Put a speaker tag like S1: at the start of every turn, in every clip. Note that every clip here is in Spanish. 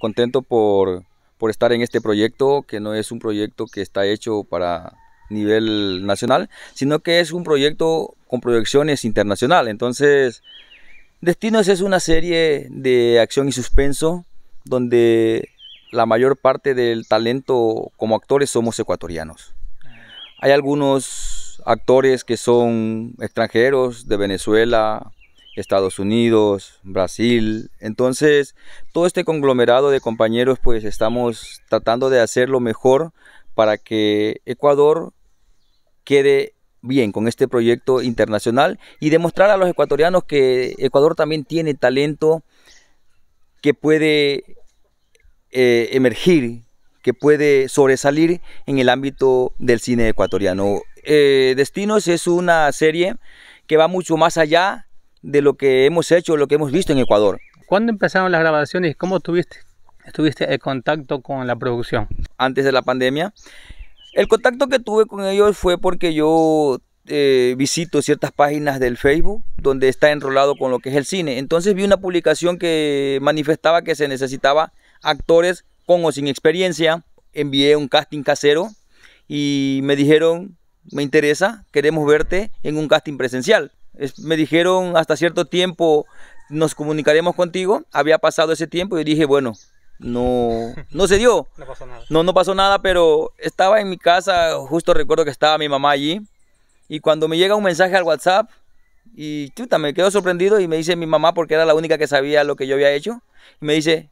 S1: contento por, por estar en este proyecto, que no es un proyecto que está hecho para nivel nacional, sino que es un proyecto con proyecciones internacional. Entonces, Destinos es una serie de acción y suspenso donde la mayor parte del talento como actores somos ecuatorianos. Hay algunos actores que son extranjeros de Venezuela, Estados Unidos, Brasil. Entonces, todo este conglomerado de compañeros, pues estamos tratando de hacer lo mejor para que Ecuador quede bien con este proyecto internacional y demostrar a los ecuatorianos que Ecuador también tiene talento que puede eh, emergir, que puede sobresalir en el ámbito del cine ecuatoriano. Eh, Destinos es una serie que va mucho más allá de lo que hemos hecho, lo que hemos visto en Ecuador.
S2: ¿Cuándo empezaron las grabaciones y cómo tuviste,
S1: estuviste en contacto con la producción? Antes de la pandemia, el contacto que tuve con ellos fue porque yo eh, visito ciertas páginas del Facebook donde está enrolado con lo que es el cine. Entonces vi una publicación que manifestaba que se necesitaba actores con o sin experiencia. Envié un casting casero y me dijeron, me interesa, queremos verte en un casting presencial me dijeron hasta cierto tiempo nos comunicaremos contigo. Había pasado ese tiempo y dije, bueno, no, no se dio. No pasó nada. No, no pasó nada, pero estaba en mi casa, justo recuerdo que estaba mi mamá allí. Y cuando me llega un mensaje al WhatsApp, y chuta, me quedo sorprendido y me dice mi mamá, porque era la única que sabía lo que yo había hecho, y me dice,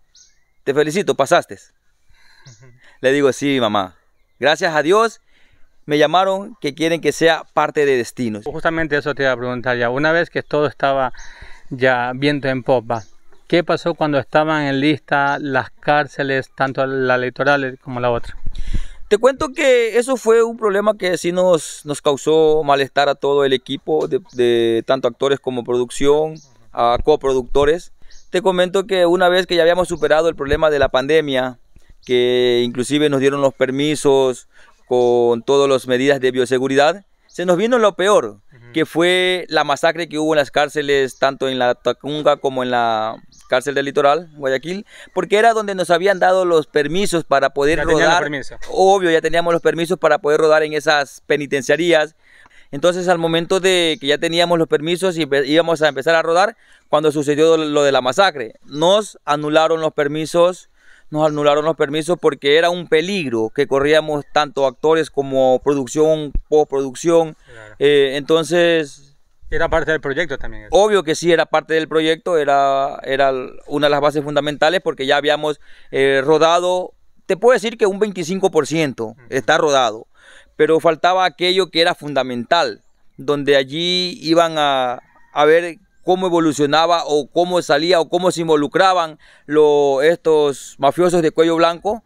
S1: te felicito, pasaste. Le digo, sí, mamá, gracias a Dios me llamaron que quieren que sea parte de Destinos.
S2: Justamente eso te iba a preguntar ya. Una vez que todo estaba ya viento en popa, ¿qué pasó cuando estaban en lista las
S1: cárceles, tanto la electoral como la otra? Te cuento que eso fue un problema que sí nos, nos causó malestar a todo el equipo, de, tanto actores como producción, a coproductores. Te comento que una vez que ya habíamos superado el problema de la pandemia, que inclusive nos dieron los permisos, con todas las medidas de bioseguridad, se nos vino lo peor, que fue la masacre que hubo en las cárceles, tanto en la Tacunga como en la cárcel del litoral, Guayaquil, porque era donde nos habían dado los permisos para poder rodar. Obvio, ya teníamos los permisos para poder rodar en esas penitenciarías. Entonces, al momento de que ya teníamos los permisos y íbamos a empezar a rodar, cuando sucedió lo de la masacre, nos anularon los permisos nos anularon los permisos porque era un peligro que corríamos tanto actores como producción, postproducción. Eh, entonces... Era parte del proyecto también. Obvio que sí, era parte del proyecto, era, era una de las bases fundamentales porque ya habíamos eh, rodado, te puedo decir que un 25% está rodado, pero faltaba aquello que era fundamental, donde allí iban a, a ver cómo evolucionaba o cómo salía o cómo se involucraban los estos mafiosos de cuello blanco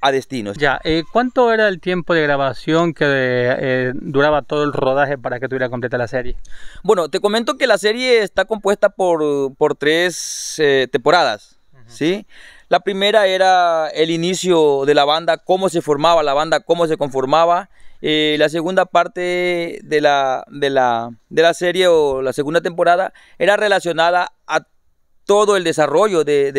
S1: a destinos.
S2: Ya, eh, ¿cuánto era el tiempo de grabación que eh, duraba todo el rodaje para que tuviera completa la serie?
S1: Bueno, te comento que la serie está compuesta por, tres eh, temporadas, ¿sí? La primera era el inicio de la banda, cómo se formaba la banda, cómo se conformaba. Eh, la segunda parte de la, la, de la serie o la segunda temporada era relacionada a todo el desarrollo de,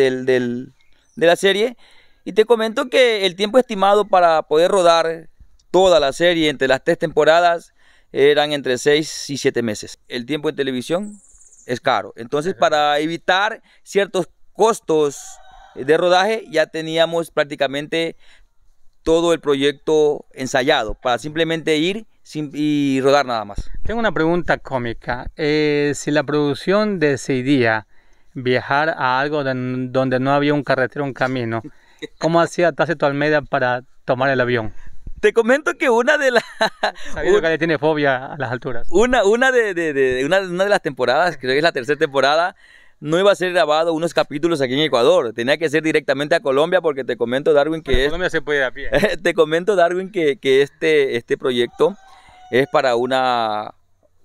S1: la serie. Y te comento que el tiempo estimado para poder rodar toda la serie entre las tres temporadas eran entre seis y siete meses. El tiempo en televisión es caro. Entonces, para evitar ciertos costos de rodaje ya teníamos prácticamente todo el proyecto ensayado para simplemente ir y rodar nada más.
S2: Tengo una pregunta cómica. Eh, si la producción decidía viajar a algo donde no había un carretero, un camino, ¿cómo hacía Tácito Almeida para tomar el avión? Te comento que una de las... Sabido que tiene fobia a las alturas.
S1: Una, una, de, una, una de las temporadas, creo que es la tercera temporada, no iba a ser grabado unos capítulos aquí en Ecuador, tenía que ser directamente a Colombia porque te comento Darwin que Colombia se pie. te comento Darwin que, este, este proyecto es para una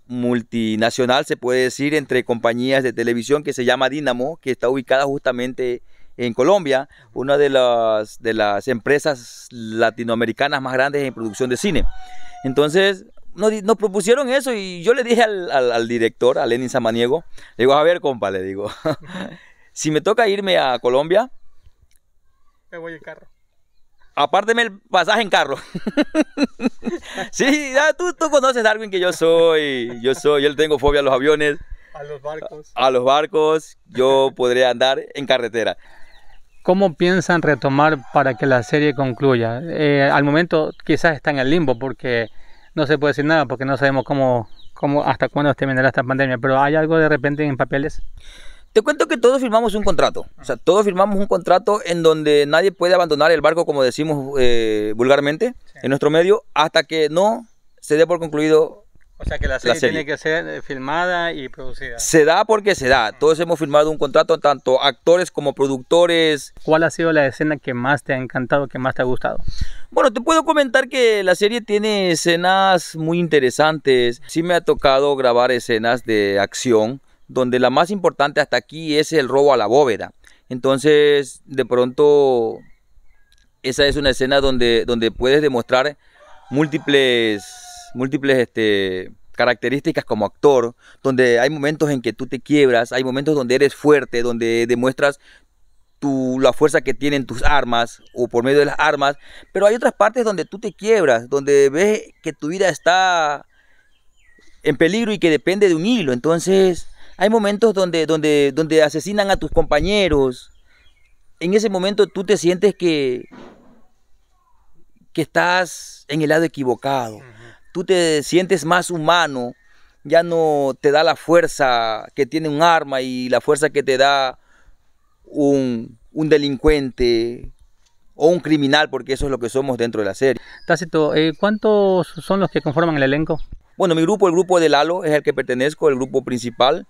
S1: multinacional, se puede decir, entre compañías de televisión que se llama Dinamo, que está ubicada justamente en Colombia, una de las, de las empresas latinoamericanas más grandes en producción de cine. Entonces, nos, propusieron eso y yo le dije al, director, a Lenin Samaniego, le digo, a ver, compa, le digo, si me toca irme a Colombia, me voy en carro. Apárteme el pasaje en carro. sí, tú, tú conoces a alguien que yo soy. Yo soy, yo tengo fobia a los aviones. A los barcos. A, los barcos. Yo podría andar en carretera. ¿Cómo
S2: piensan retomar para que la serie concluya? Eh, al momento quizás está en el limbo porque no se puede decir nada porque no sabemos cómo, cómo hasta cuándo terminará esta pandemia, pero ¿hay algo
S1: de repente en papeles? Te cuento que todos firmamos un contrato, o sea, todos firmamos un contrato en donde nadie puede abandonar el barco, como decimos eh, vulgarmente, en nuestro medio, hasta que no se dé por concluido o sea que la serie, tiene que ser eh, filmada y producida. Se da porque se da. Todos hemos firmado un contrato, tanto actores como productores. ¿Cuál
S2: ha sido la escena que más te ha encantado, que más te ha gustado?
S1: Bueno, te puedo comentar que la serie tiene escenas muy interesantes. Sí me ha tocado grabar escenas de acción, donde la más importante hasta aquí es el robo a la bóveda. Entonces, de pronto, esa es una escena donde, donde puedes demostrar múltiples múltiples este, características como actor, donde hay momentos en que tú te quiebras, hay momentos donde eres fuerte, donde demuestras tu, la fuerza que tienen tus armas o por medio de las armas, pero hay otras partes donde tú te quiebras, donde ves que tu vida está en peligro y que depende de un hilo. Entonces, hay momentos donde, donde, donde asesinan a tus compañeros. En ese momento tú te sientes que, que estás en el lado equivocado tú te sientes más humano, ya no te da la fuerza que tiene un arma y la fuerza que te da un, delincuente o un criminal, porque eso es lo que somos dentro de la serie. Tácito, eh, ¿cuántos
S2: son los que conforman
S1: el elenco? Bueno, mi grupo, el grupo de Lalo, es el que pertenezco, el grupo principal.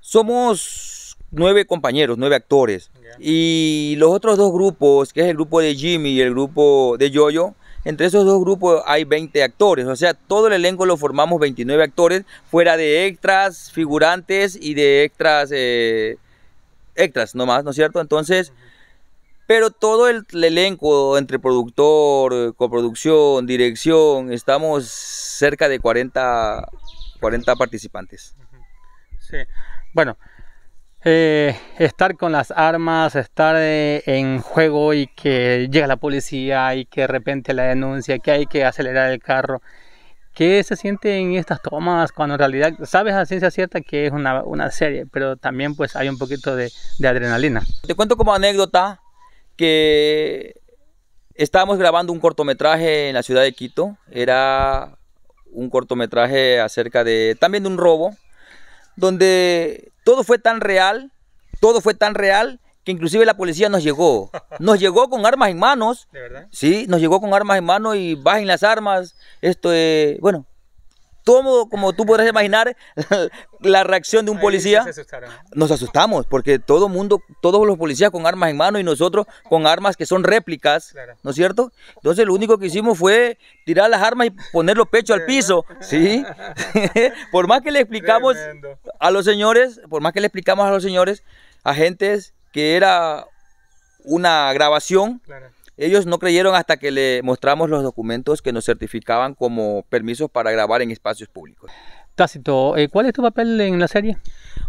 S1: Somos nueve compañeros, nueve actores. Y los otros dos grupos, que es el grupo de Jimmy y el grupo de Yoyo, entre esos dos grupos hay 20 actores, o sea, todo el elenco lo formamos 29 actores, fuera de extras, figurantes y de extras, eh, extras nomás, ¿no es cierto? Entonces, pero todo el, elenco entre productor, coproducción, dirección, estamos cerca de 40, 40 participantes.
S2: Sí, bueno. Eh, estar con las armas, estar eh, en juego y que llega la policía y que de repente la denuncia, que hay que acelerar el carro. ¿Qué se siente en estas tomas cuando en realidad sabes a ciencia cierta
S1: que es una, serie, pero también pues hay un poquito de, de, adrenalina? Te cuento como anécdota que estábamos grabando un cortometraje en la ciudad de Quito. Era un cortometraje acerca de también de un robo, donde todo fue tan real, todo fue tan real que inclusive la policía nos llegó. Nos llegó con armas en manos. ¿De verdad? Sí, nos llegó con armas en manos y bajen las armas. Esto, es, bueno, todo como tú podrás imaginar la, reacción de un policía. nos asustamos porque todo mundo, todos los policías con armas en mano y nosotros con armas que son réplicas, ¿no es cierto? Entonces lo único que hicimos fue tirar las armas y poner los pechos al piso, ¿sí? por más que le explicamos a los señores, por más que le explicamos a los señores agentes que era una grabación. Ellos no creyeron hasta que le mostramos los documentos que nos certificaban como permisos para grabar en espacios públicos.
S2: Tácito, eh, ¿cuál es tu papel en la
S1: serie?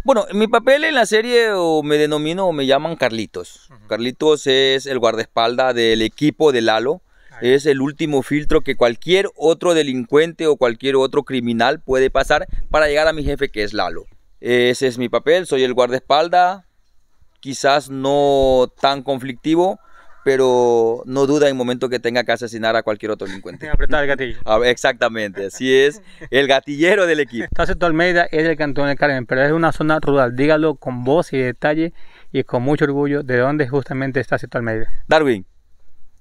S1: Bueno, mi papel en la serie o me denomino o me llaman Carlitos. Carlitos es el guardaespalda del equipo de Lalo. Ah, es el último filtro que cualquier otro delincuente o cualquier otro criminal puede pasar para llegar a mi jefe que es Lalo. Ese es mi papel, soy el guardaespalda quizás no tan conflictivo, pero no duda en momento que tenga que asesinar a cualquier otro delincuente. Apretar el gatillo. Ah, exactamente, así es el gatillero del equipo.
S2: Tácito Almeida es el Cantón de Carmen, pero es una zona rural. Dígalo con voz y detalle y con mucho orgullo de dónde justamente está Tácito Almeida.
S1: Darwin,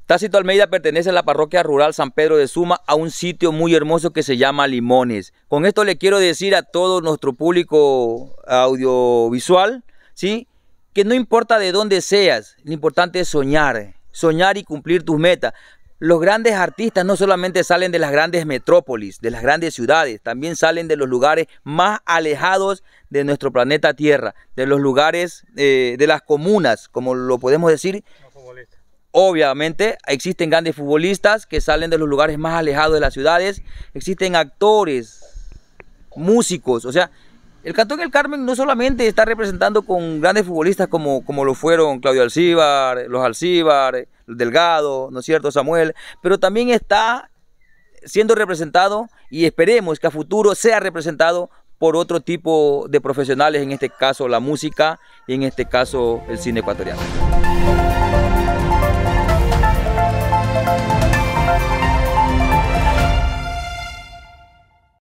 S1: Tácito Almeida pertenece a la parroquia rural San Pedro de Suma, a un sitio muy hermoso que se llama Limones. Con esto le quiero decir a todo nuestro público audiovisual, ¿sí? que no importa de dónde seas, lo importante es soñar, soñar y cumplir tus metas. Los grandes artistas no solamente salen de las grandes metrópolis, de las grandes ciudades, también salen de los lugares más alejados de nuestro planeta Tierra, de los lugares eh, de las comunas, como lo podemos decir. Obviamente existen grandes futbolistas que salen de los lugares más alejados de las ciudades, existen actores, músicos, o sea, el Cantón El Carmen no solamente está representando con grandes futbolistas como, como lo fueron Claudio Alcíbar, los Alcíbar, Delgado, ¿no es cierto?, Samuel, pero también está siendo representado y esperemos que a futuro sea representado por otro tipo de profesionales, en este caso la música y en este caso el cine ecuatoriano.